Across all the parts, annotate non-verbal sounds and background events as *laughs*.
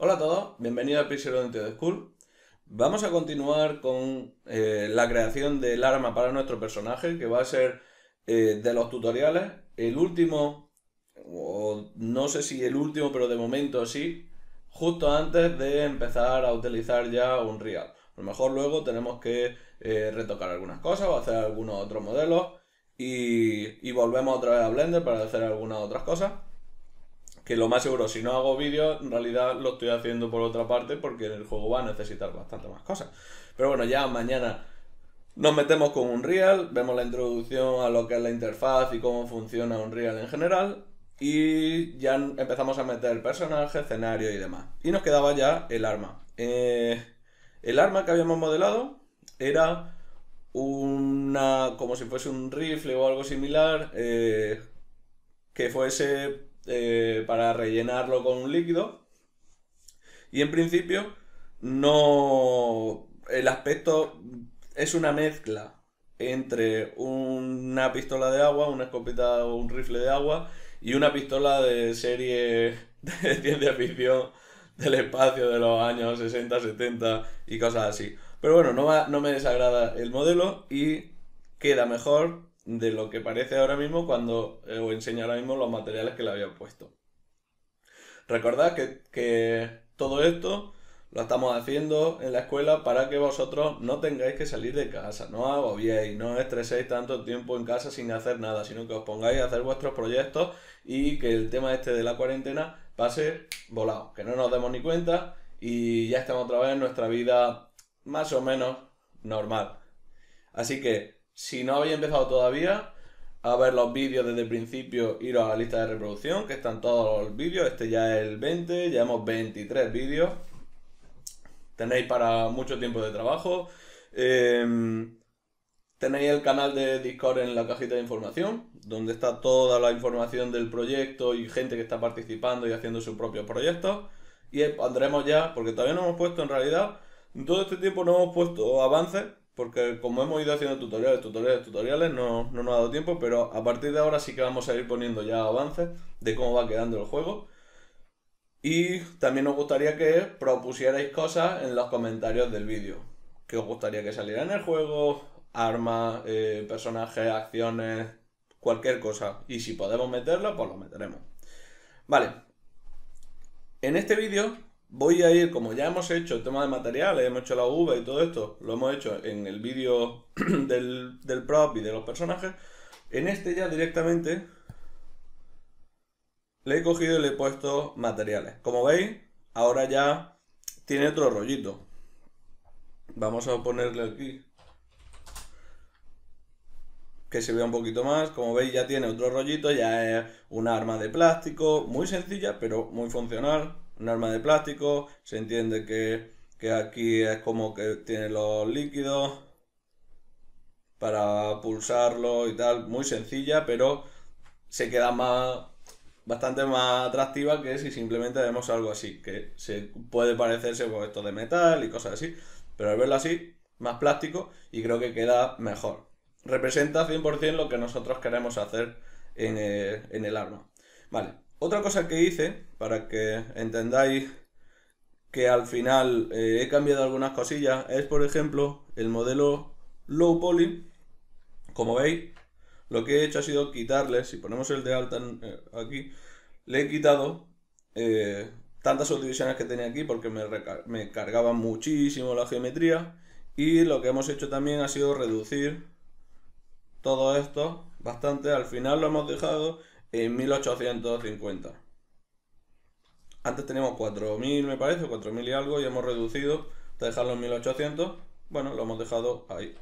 Hola a todos, bienvenidos a Pixel Oriented School. Vamos a continuar con eh, la creación del arma para nuestro personaje, que va a ser eh, de los tutoriales, el último, o no sé si el último, pero de momento sí, justo antes de empezar a utilizar ya Unreal. A lo mejor luego tenemos que eh, retocar algunas cosas o hacer algunos otros modelos y, y volvemos otra vez a Blender para hacer algunas otras cosas que lo más seguro, si no hago vídeo en realidad lo estoy haciendo por otra parte porque el juego va a necesitar bastante más cosas. Pero bueno, ya mañana nos metemos con Unreal, vemos la introducción a lo que es la interfaz y cómo funciona Unreal en general. Y ya empezamos a meter personaje escenario y demás. Y nos quedaba ya el arma. Eh, el arma que habíamos modelado era una. como si fuese un rifle o algo similar. Eh, que fuese eh, para rellenarlo con un líquido. Y en principio, no. El aspecto es una mezcla entre una pistola de agua, una escopeta o un rifle de agua y una pistola de serie *laughs* de ciencia ficción del espacio de los años 60, 70 y cosas así. Pero bueno, no me desagrada el modelo y queda mejor de lo que parece ahora mismo cuando eh, os enseño ahora mismo los materiales que le había puesto. Recordad que, todo esto lo estamos haciendo en la escuela para que vosotros no tengáis que salir de casa, no agobiéis, no estreséis tanto tiempo en casa sin hacer nada, sino que os pongáis a hacer vuestros proyectos y que el tema este de la cuarentena pase volado, que no nos demos ni cuenta y ya estamos otra vez en nuestra vida más o menos normal. Así que si no habéis empezado todavía a ver los vídeos desde el principio, iros a la lista de reproducción, que están todos los vídeos. Este ya es el 20, ya hemos 23 vídeos. Tenéis para mucho tiempo de trabajo. Em, tenéis el canal de Discord en la cajita de información, donde está toda la información del proyecto y gente que está participando y haciendo sus propios proyectos. Y pondremos ya, porque todavía no hemos puesto en realidad, en todo este tiempo no hemos puesto avances porque como hemos ido haciendo tutoriales, tutoriales, tutoriales, no, nos ha dado tiempo, pero a partir de ahora sí que vamos a ir poniendo ya avances de cómo va quedando el juego. Y también os gustaría que propusierais cosas en los comentarios del vídeo. Que os gustaría que saliera en el juego? Armas, eh, personajes, acciones, cualquier cosa. Y si podemos meterlo, pues lo meteremos. Vale. En este vídeo voy a ir, como ya hemos hecho el tema de materiales, hemos hecho la uva y todo esto, lo hemos hecho en el vídeo *clears throat* del, del prop y de los personajes, en este ya directamente le he cogido y le he puesto materiales. Como veis, ahora ya tiene otro rollito. Vamos a ponerle aquí que se vea un poquito más. Como veis ya tiene otro rollito, ya es un arma de plástico, muy sencilla pero muy funcional un arma de plástico, se entiende que, aquí es como que tiene los líquidos para pulsarlo y tal, muy sencilla, pero se queda más bastante más atractiva que si simplemente vemos algo así, que se puede parecerse con pues, esto de metal y cosas así, pero al verlo así, más plástico y creo que queda mejor. Representa 100% lo que nosotros queremos hacer en, eh, en el arma. Vale, otra cosa que hice, para que entendáis que al final eh, he cambiado algunas cosillas, es por ejemplo el modelo low poly. Como veis, lo que he hecho ha sido quitarle, si ponemos el de alta eh, aquí, le he quitado eh, tantas subdivisiones que tenía aquí porque me, me cargaba muchísimo la geometría. Y lo que hemos hecho también ha sido reducir todo esto bastante. Al final lo hemos dejado en 1850. Antes teníamos 4000, me parece, 4000 y algo, y hemos reducido hasta dejarlo en 1800. Bueno, lo hemos dejado ahí.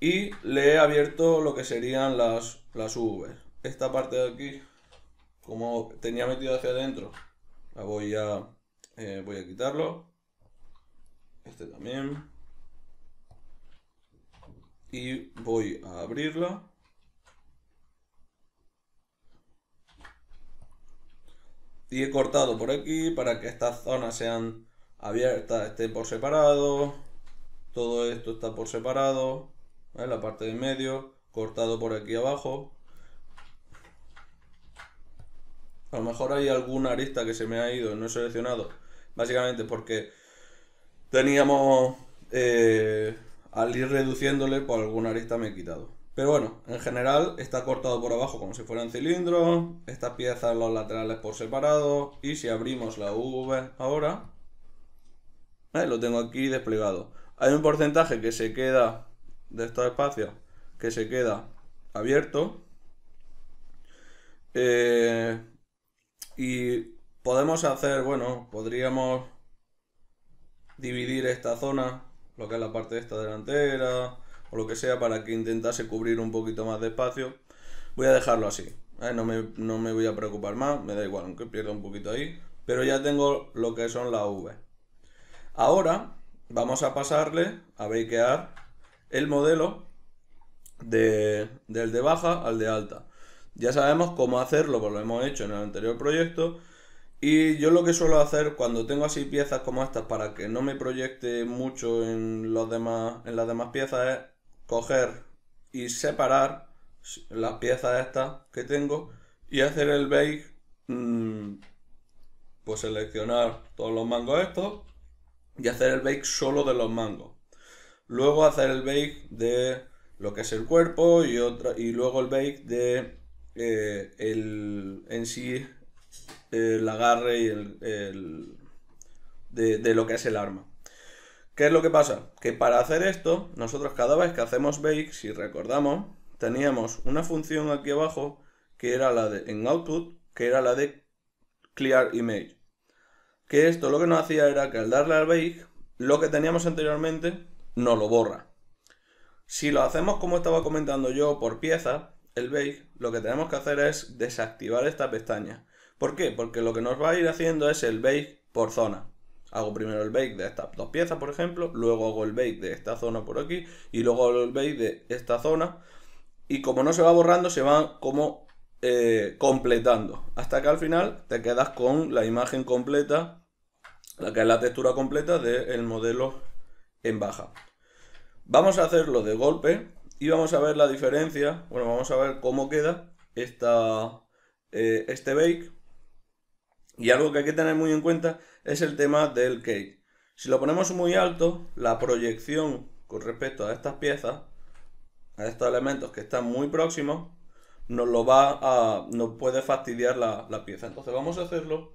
Y le he abierto lo que serían las, las Esta parte de aquí, como tenía metido hacia adentro, la voy a, eh, voy a quitarlo. Este también. Y voy a abrirla. y he cortado por aquí para que estas zonas sean abiertas, estén por separado. Todo esto está por separado. en La parte de medio, cortado por aquí abajo. A lo mejor hay alguna arista que se me ha ido, no he seleccionado. Básicamente porque teníamos... Eh, al ir reduciéndole, por pues alguna arista me he quitado. Pero bueno, en general está cortado por abajo como si fuera un cilindro, estas piezas los laterales por separado y si abrimos la V ahora, lo tengo aquí desplegado. Hay un porcentaje que se queda de estos espacios, que se queda abierto. Eh, y podemos hacer, bueno, podríamos dividir esta zona, lo que es la parte de esta delantera, o lo que sea para que intentase cubrir un poquito más de espacio. Voy a dejarlo así, ¿eh? no, me, voy a preocupar más, me da igual, aunque pierda un poquito ahí, pero ya tengo lo que son las V. Ahora vamos a pasarle a bakear el modelo del de baja al de alta. Ya sabemos cómo hacerlo, pues lo hemos hecho en el anterior proyecto. Y yo lo que suelo hacer cuando tengo así piezas como estas para que no me proyecte mucho en, los demás, en las demás piezas es coger y separar las piezas estas que tengo y hacer el bake mm, pues seleccionar todos los mangos estos y hacer el bake solo de los mangos luego hacer el bake de lo que es el cuerpo y y luego el bake de eh, el en sí el agarre y el, de lo que es el arma ¿Qué es lo que pasa? Que para hacer esto, nosotros cada vez que hacemos bake, si recordamos, teníamos una función aquí abajo que era la de en output, que era la de clear image. Que esto lo que nos hacía era que al darle al bake, lo que teníamos anteriormente no lo borra. Si lo hacemos como estaba comentando yo por pieza, el bake, lo que tenemos que hacer es desactivar esta pestaña. ¿Por qué? Porque lo que nos va a ir haciendo es el bake por zona. Hago primero el bake de estas dos piezas, por ejemplo, luego hago el bake de esta zona por aquí y luego hago el bake de esta zona. Y como no se va borrando, se van como eh, completando hasta que al final te quedas con la imagen completa, la que es la textura completa del modelo en baja. Vamos a hacerlo de golpe y vamos a ver la diferencia. Bueno, vamos a ver cómo queda eh, este bake y algo que hay que tener muy en cuenta es el tema del cake. Si lo ponemos muy alto, la proyección con respecto a estas piezas, a estos elementos que están muy próximos, nos lo va a. nos puede fastidiar la, la pieza. Entonces vamos a hacerlo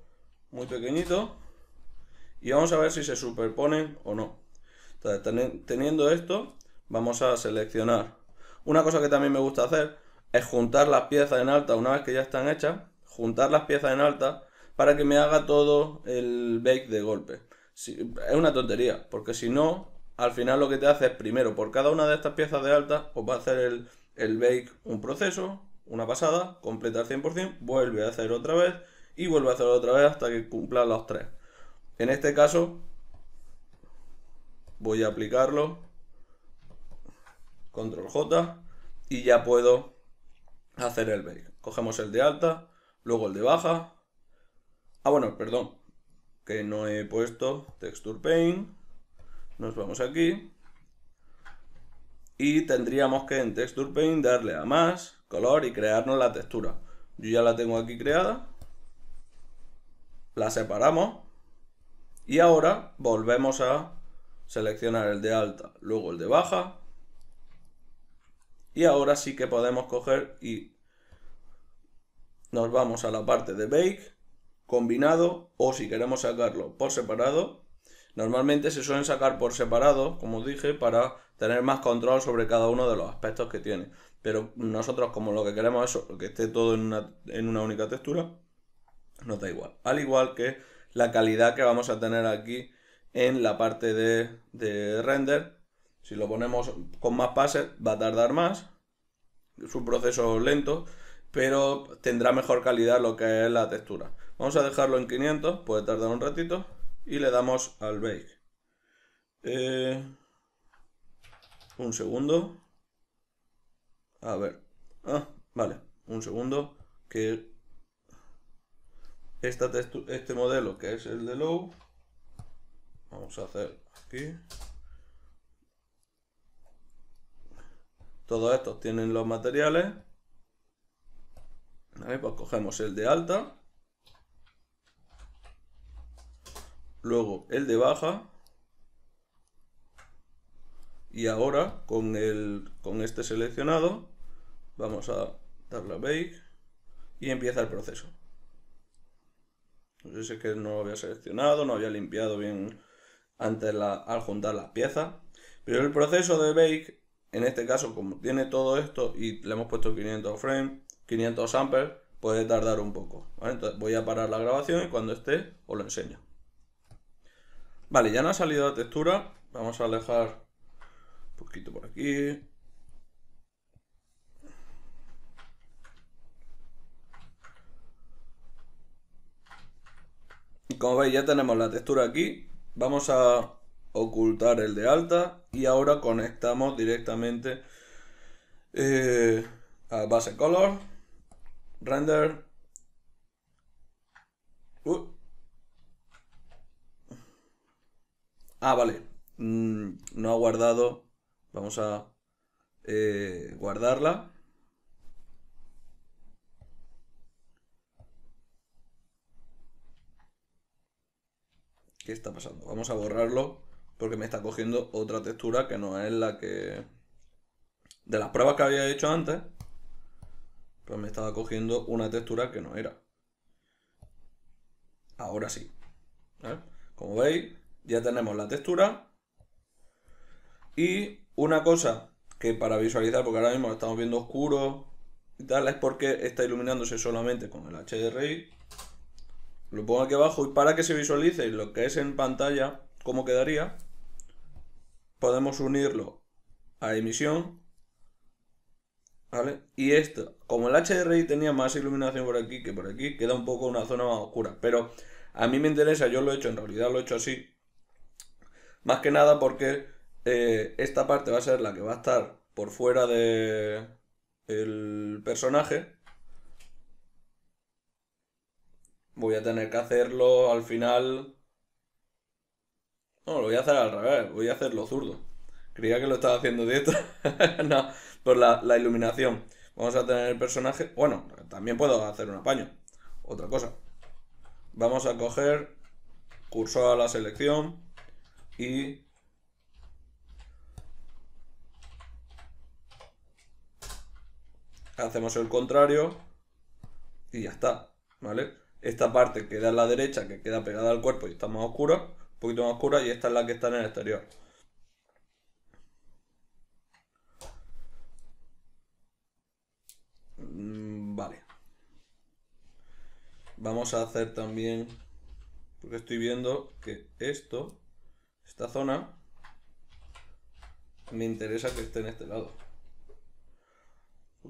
muy pequeñito y vamos a ver si se superponen o no. Entonces, teniendo esto, vamos a seleccionar. Una cosa que también me gusta hacer es juntar las piezas en alta una vez que ya están hechas, juntar las piezas en alta para que me haga todo el bake de golpe. es una tontería, porque si no, al final lo que te hace es primero, por cada una de estas piezas de alta, os va a hacer el, el bake un proceso, una pasada, completa al 100%, vuelve a hacer otra vez y vuelve a hacer otra vez hasta que cumpla los tres. En este caso, voy a aplicarlo, control J, y ya puedo hacer el bake. Cogemos el de alta, luego el de baja, Ah, bueno, perdón. Que no he puesto texture paint. Nos vamos aquí. Y tendríamos que en texture paint darle a más, color y crearnos la textura. Yo ya la tengo aquí creada. La separamos. Y ahora volvemos a seleccionar el de alta, luego el de baja. Y ahora sí que podemos coger y nos vamos a la parte de bake combinado o si queremos sacarlo por separado. Normalmente se suelen sacar por separado, como dije, para tener más control sobre cada uno de los aspectos que tiene. Pero nosotros como lo que queremos es que esté todo en una, única textura, nos da igual. Al igual que la calidad que vamos a tener aquí en la parte de, de render. Si lo ponemos con más pases va a tardar más, es un proceso lento, pero tendrá mejor calidad lo que es la textura. Vamos a dejarlo en 500, puede tardar un ratito. Y le damos al bake. Eh, un segundo. A ver. Ah, vale. Un segundo. Que esta este modelo que es el de low. Vamos a hacer aquí. Todos estos tienen los materiales. Vale, pues cogemos el de alta luego el de baja y ahora con, el, con este seleccionado vamos a darle a bake y empieza el proceso. No sé si es que no lo había seleccionado, no había limpiado bien antes al juntar las piezas. Pero el proceso de bake, en este caso, como tiene todo esto y le hemos puesto 500 frames, 500 samples, puede tardar un poco. voy a parar la grabación y cuando esté os lo enseño. Vale, ya no ha salido la textura. Vamos a alejar un poquito por aquí. Y como veis ya tenemos la textura aquí. Vamos a ocultar el de alta y ahora conectamos directamente eh, a base color, render. Uh. Ah, vale. Mm, no ha guardado. Vamos a eh, guardarla. ¿Qué está pasando? Vamos a borrarlo porque me está cogiendo otra textura que no es la que... De las pruebas que había hecho antes, pues me estaba cogiendo una textura que no era. Ahora sí. ¿eh? Como veis, ya tenemos la textura. Y una cosa que para visualizar, porque ahora mismo estamos viendo oscuro y tal, es porque está iluminándose solamente con el HDRI. Lo pongo aquí abajo y para que se visualice lo que es en pantalla, cómo quedaría, podemos unirlo a emisión. ¿Vale? Y esto, como el HDRI tenía más iluminación por aquí que por aquí, queda un poco una zona más oscura. Pero a mí me interesa, yo lo he hecho, en realidad lo he hecho así, más que nada porque eh, esta parte va a ser la que va a estar por fuera de el personaje. Voy a tener que hacerlo al final. No, lo voy a hacer al revés, voy a hacerlo zurdo. Creía que lo estaba haciendo dieta *laughs* no, por la, la iluminación. Vamos a tener el personaje. Bueno, también puedo hacer un apaño. Otra cosa. Vamos a coger cursor a la selección y hacemos el contrario y ya está, ¿vale? Esta parte queda en la derecha, que queda pegada al cuerpo y está más oscura, un poquito más oscura, y esta es la que está en el exterior. Mm, vale. Vamos a hacer también, porque estoy viendo que esto esta zona, me interesa que esté en este lado.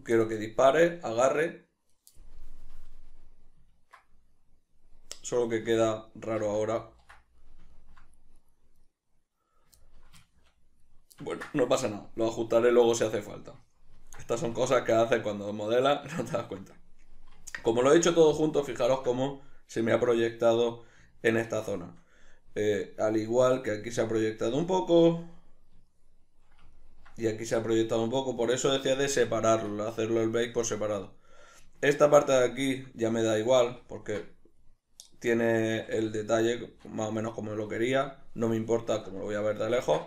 Quiero que dispare, agarre. Solo que queda raro ahora. Bueno, no pasa nada. Lo ajustaré luego si hace falta. Estas son cosas que hace cuando modela, *laughs* no te das cuenta. Como lo he hecho todo junto, fijaros cómo se me ha proyectado en esta zona. Eh, al igual que aquí se ha proyectado un poco. Y aquí se ha proyectado un poco. Por eso decía de separarlo, hacerlo el bake por separado. Esta parte de aquí ya me da igual, porque tiene el detalle más o menos como lo quería. No me importa como lo voy a ver de lejos.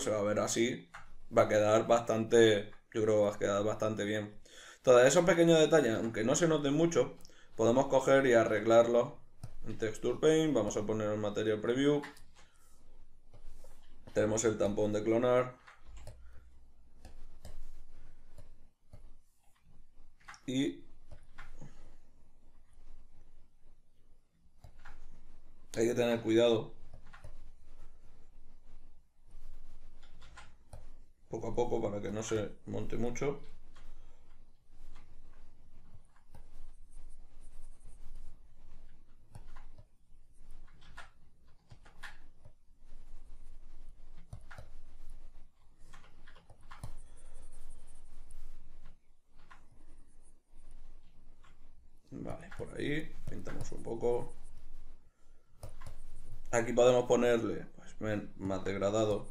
se va a ver así. Va a quedar bastante, yo creo que va a quedar bastante bien. Todos esos pequeños detalles, aunque no se noten mucho, podemos coger y arreglarlos en Texture Paint, vamos a poner el Material Preview, tenemos el tampón de clonar, y hay que tener cuidado poco a poco para que no se monte mucho Aquí podemos ponerle pues, más degradado.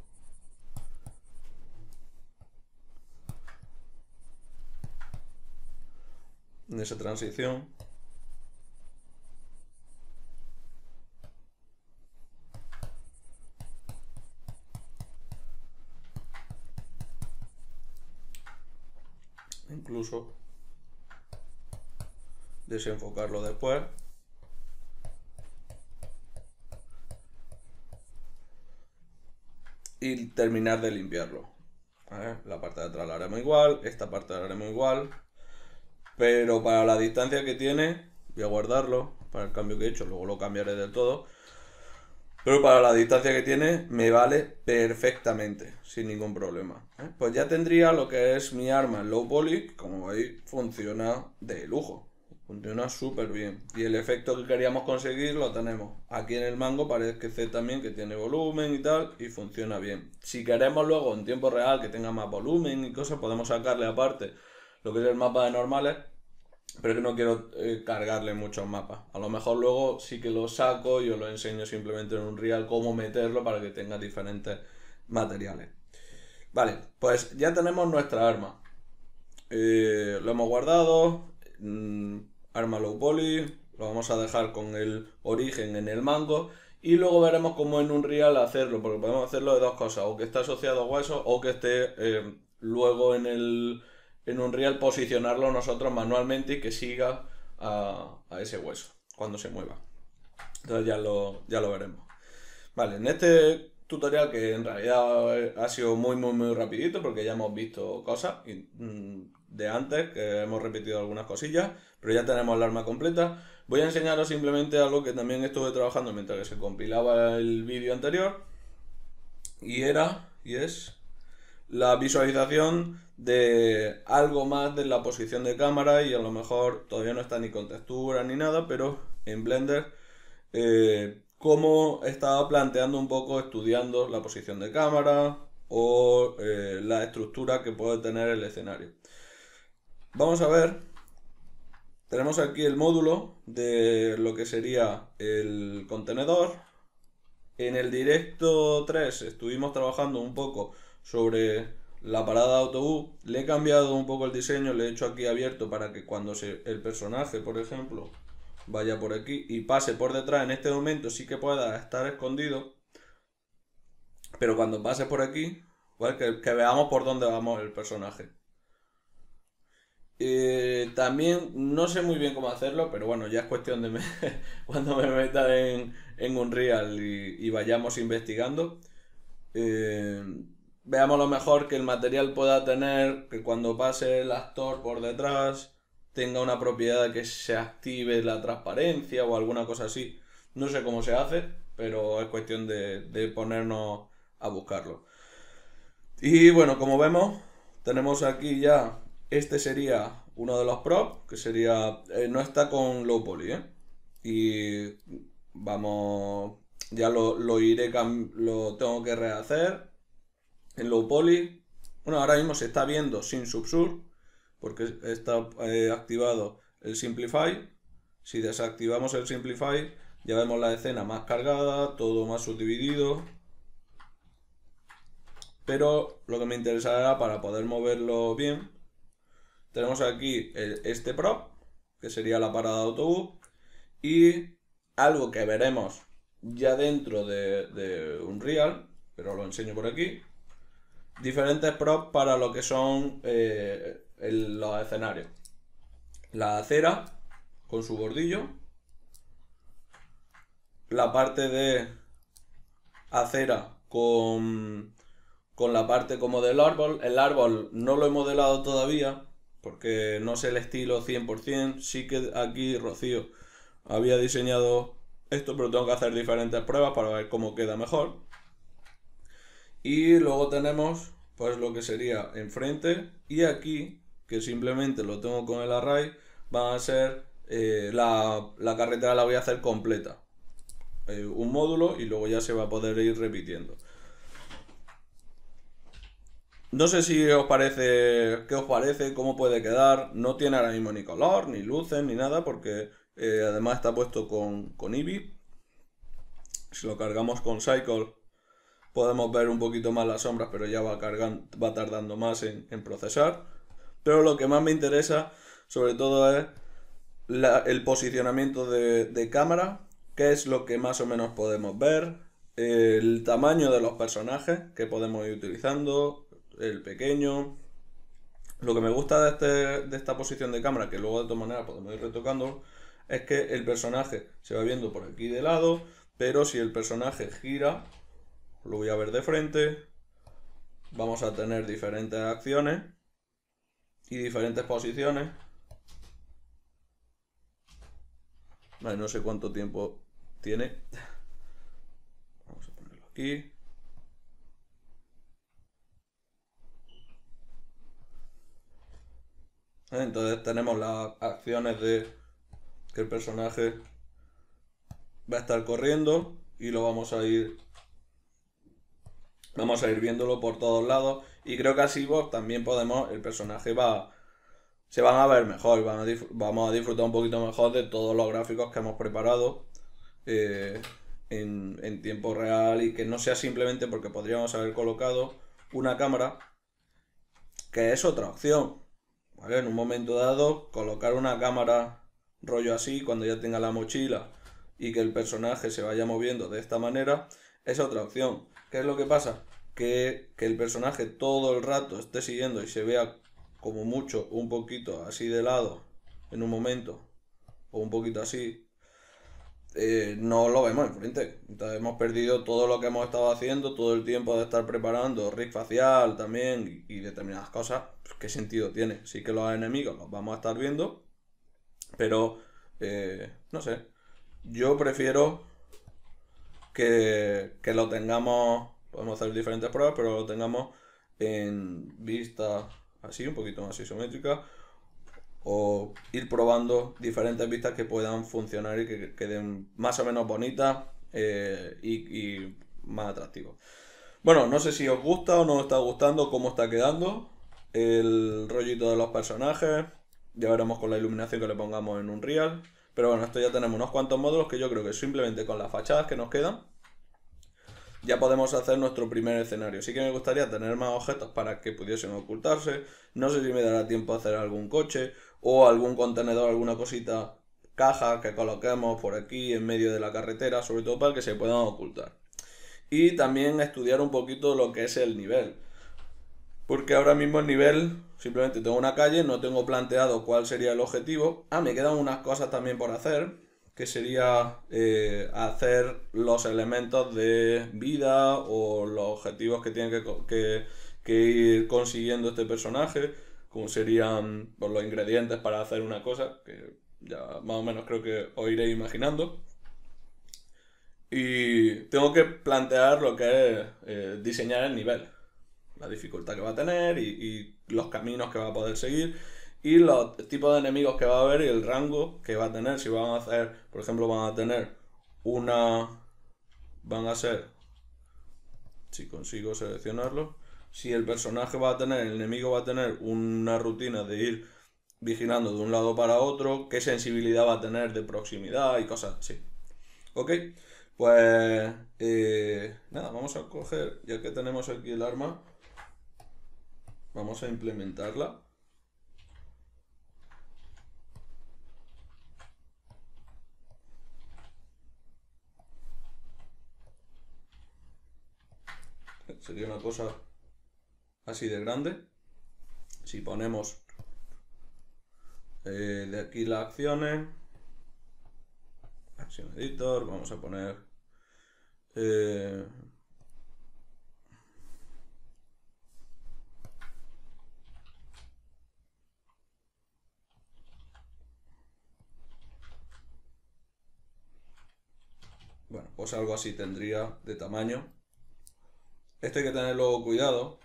En esa transición. Incluso desenfocarlo después. y terminar de limpiarlo. ¿Eh? La parte de atrás la haremos igual, esta parte la haremos igual. Pero para la distancia que tiene, voy a guardarlo para el cambio que he hecho, luego lo cambiaré del todo. Pero para la distancia que tiene, me vale perfectamente, sin ningún problema. ¿eh? Pues ya tendría lo que es mi arma en low poly, como veis, funciona de lujo. Funciona súper bien. Y el efecto que queríamos conseguir lo tenemos. Aquí en el mango parece que también que tiene volumen y tal, y funciona bien. Si queremos luego en tiempo real que tenga más volumen y cosas, podemos sacarle aparte lo que es el mapa de normales, pero que no quiero eh, cargarle muchos mapas. A lo mejor luego sí que lo saco y lo enseño simplemente en un real cómo meterlo para que tenga diferentes materiales. Vale, pues ya tenemos nuestra arma. Eh, lo hemos guardado. Mm, Arma low Poly, lo vamos a dejar con el origen en el mango y luego veremos cómo en un real hacerlo, porque podemos hacerlo de dos cosas, o que esté asociado a hueso o que esté eh, luego en un real posicionarlo nosotros manualmente y que siga a, ese hueso cuando se mueva. Entonces ya lo, ya lo veremos. Vale, en este tutorial que en realidad eh, ha sido muy muy muy rapidito porque ya hemos visto cosas y mm, de antes, que hemos repetido algunas cosillas, pero ya tenemos el arma completa. Voy a enseñaros simplemente algo que también estuve trabajando mientras que se compilaba el vídeo anterior, y era, y es, la visualización de algo más de la posición de cámara y a lo mejor todavía no está ni con textura ni nada, pero en Blender eh, como estaba planteando un poco, estudiando la posición de cámara o eh, la estructura que puede tener el escenario. Vamos a ver. Tenemos aquí el módulo de lo que sería el contenedor. En el directo 3 estuvimos trabajando un poco sobre la parada de autobús. Le he cambiado un poco el diseño, le he hecho aquí abierto para que cuando el personaje, por ejemplo, vaya por aquí y pase por detrás en este momento sí que pueda estar escondido. Pero cuando pase por aquí, pues que, veamos por dónde vamos el personaje. Eh, también no sé muy bien cómo hacerlo, pero bueno, ya es cuestión de *laughs* cuando me meta en, en Unreal y, vayamos investigando. Eh, veamos lo mejor que el material pueda tener, que cuando pase el actor por detrás tenga una propiedad que se active la transparencia o alguna cosa así. No sé cómo se hace, pero es cuestión de, de ponernos a buscarlo. Y bueno, como vemos, tenemos aquí ya este sería uno de los props, que sería... Eh, no está con low poly, ¿eh? Y vamos... Ya lo, lo iré, lo tengo que rehacer en low poly. Bueno, ahora mismo se está viendo sin subsur, porque está eh, activado el simplify. Si desactivamos el simplify, ya vemos la escena más cargada, todo más subdividido. Pero lo que me interesará para poder moverlo bien tenemos aquí este prop, que sería la parada de autobús, y algo que veremos ya dentro de, de Unreal, pero lo enseño por aquí, diferentes props para lo que son eh, los escenarios. La acera con su bordillo, la parte de acera con, con la parte como del árbol. El árbol no lo he modelado todavía porque no sé el estilo 100%, sí que aquí Rocío había diseñado esto, pero tengo que hacer diferentes pruebas para ver cómo queda mejor. Y luego tenemos pues lo que sería enfrente y aquí, que simplemente lo tengo con el array, van a ser eh, la, carretera la voy a hacer completa. Eh, un módulo y luego ya se va a poder ir repitiendo. No sé si os parece, qué os parece, cómo puede quedar. No tiene ahora mismo ni color, ni luces, ni nada, porque eh, además está puesto con, con Eevee. Si lo cargamos con Cycle, podemos ver un poquito más las sombras, pero ya va, cargando, va tardando más en, procesar. Pero lo que más me interesa, sobre todo, es el posicionamiento de, de, cámara, que es lo que más o menos podemos ver, el tamaño de los personajes que podemos ir utilizando, el pequeño. Lo que me gusta este, de, esta posición de cámara, que luego de todas maneras podemos ir retocando, es que el personaje se va viendo por aquí de lado, pero si el personaje gira, lo voy a ver de frente, vamos a tener diferentes acciones y diferentes posiciones. no sé cuánto tiempo tiene. Vamos a ponerlo aquí. Entonces tenemos las acciones de que el personaje va a estar corriendo y lo vamos a ir vamos a ir viéndolo por todos lados y creo que así vos también podemos el personaje va se van a ver mejor vamos a disfrutar un poquito mejor de todos los gráficos que hemos preparado eh, en, en tiempo real y que no sea simplemente porque podríamos haber colocado una cámara que es otra opción en un momento dado, colocar una cámara rollo así, cuando ya tenga la mochila y que el personaje se vaya moviendo de esta manera, es otra opción. ¿Qué es lo que pasa? Que, que el personaje todo el rato esté siguiendo y se vea como mucho un poquito así de lado en un momento, o un poquito así, eh, no lo vemos enfrente. Entonces, hemos perdido todo lo que hemos estado haciendo, todo el tiempo de estar preparando rig facial también y, determinadas cosas. Pues, ¿Qué sentido tiene? Sí que los enemigos los vamos a estar viendo, pero eh, no sé. Yo prefiero que, que lo tengamos, podemos hacer diferentes pruebas, pero lo tengamos en vista así, un poquito más isométrica o ir probando diferentes vistas que puedan funcionar y que queden más o menos bonitas eh, y, más atractivos. Bueno, no sé si os gusta o no os está gustando cómo está quedando el rollito de los personajes. Ya veremos con la iluminación que le pongamos en un real. Pero bueno, esto ya tenemos unos cuantos módulos que yo creo que simplemente con las fachadas que nos quedan ya podemos hacer nuestro primer escenario. Sí que me gustaría tener más objetos para que pudiesen ocultarse. No sé si me dará tiempo a hacer algún coche o algún contenedor, alguna cosita, caja que coloquemos por aquí en medio de la carretera, sobre todo para que se puedan ocultar. Y también estudiar un poquito lo que es el nivel. Porque ahora mismo el nivel, simplemente tengo una calle, no tengo planteado cuál sería el objetivo. Ah, me quedan unas cosas también por hacer que sería eh, hacer los elementos de vida o los objetivos que tiene que, ir consiguiendo este personaje, como serían pues, los ingredientes para hacer una cosa, que ya más o menos creo que os iré imaginando. Y tengo que plantear lo que es eh, diseñar el nivel, la dificultad que va a tener y los caminos que va a poder seguir y los tipos de enemigos que va a haber y el rango que va a tener. Si van a hacer, por ejemplo, van a tener una. Van a ser. Si consigo seleccionarlo. Si el personaje va a tener, el enemigo va a tener una rutina de ir vigilando de un lado para otro, qué sensibilidad va a tener de proximidad y cosas sí Ok, pues eh, nada, vamos a coger, ya que tenemos aquí el arma, vamos a implementarla. sería una cosa así de grande. Si ponemos eh, de aquí las acciones, acción editor, vamos a poner eh, bueno, pues algo así tendría de tamaño este hay que tenerlo cuidado,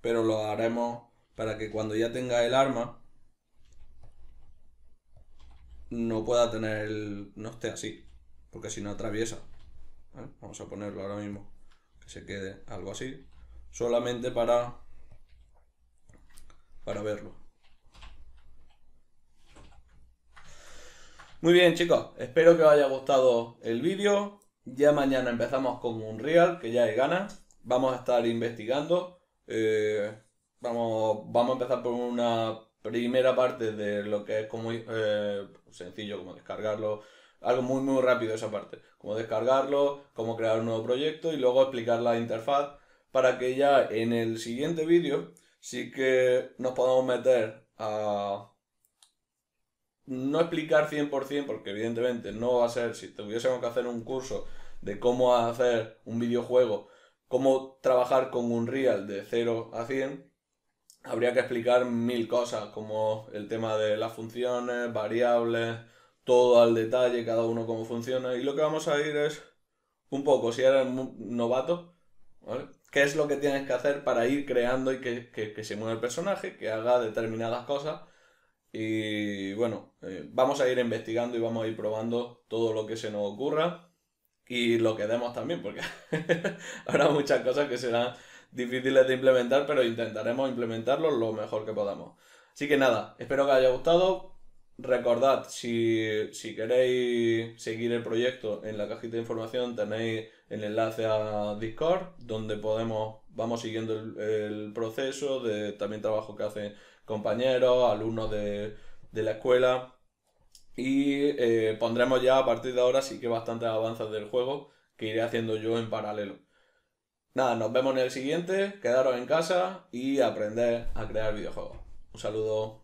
pero lo haremos para que cuando ya tenga el arma no pueda tener el... no esté así, porque si no atraviesa. ¿eh? Vamos a ponerlo ahora mismo, que se quede algo así, solamente para, para verlo. Muy bien chicos, espero que os haya gustado el vídeo. Ya mañana empezamos con un real, que ya hay ganas vamos a estar investigando. Eh, vamos, vamos a empezar por una primera parte de lo que es como eh, sencillo, como descargarlo. Algo muy muy rápido esa parte. Como descargarlo, cómo crear un nuevo proyecto y luego explicar la interfaz para que ya en el siguiente vídeo sí que nos podamos meter a no explicar 100% porque evidentemente no va a ser si tuviésemos que hacer un curso de cómo hacer un videojuego cómo trabajar con un real de 0 a 100, habría que explicar mil cosas, como el tema de las funciones, variables, todo al detalle, cada uno cómo funciona. Y lo que vamos a ir es un poco, si eres novato, ¿vale? ¿Qué es lo que tienes que hacer para ir creando y que, se mueva el personaje, que haga determinadas cosas? Y bueno, eh, vamos a ir investigando y vamos a ir probando todo lo que se nos ocurra y lo que demos también, porque *laughs* habrá muchas cosas que serán difíciles de implementar, pero intentaremos implementarlo lo mejor que podamos. Así que nada, espero que os haya gustado. Recordad, si, queréis seguir el proyecto en la cajita de información tenéis el enlace a Discord, donde podemos, vamos siguiendo el, proceso de también trabajo que hacen compañeros, alumnos de, de la escuela y eh, pondremos ya a partir de ahora sí que bastantes avances del juego que iré haciendo yo en paralelo. Nada, nos vemos en el siguiente, quedaros en casa y aprender a crear videojuegos. Un saludo.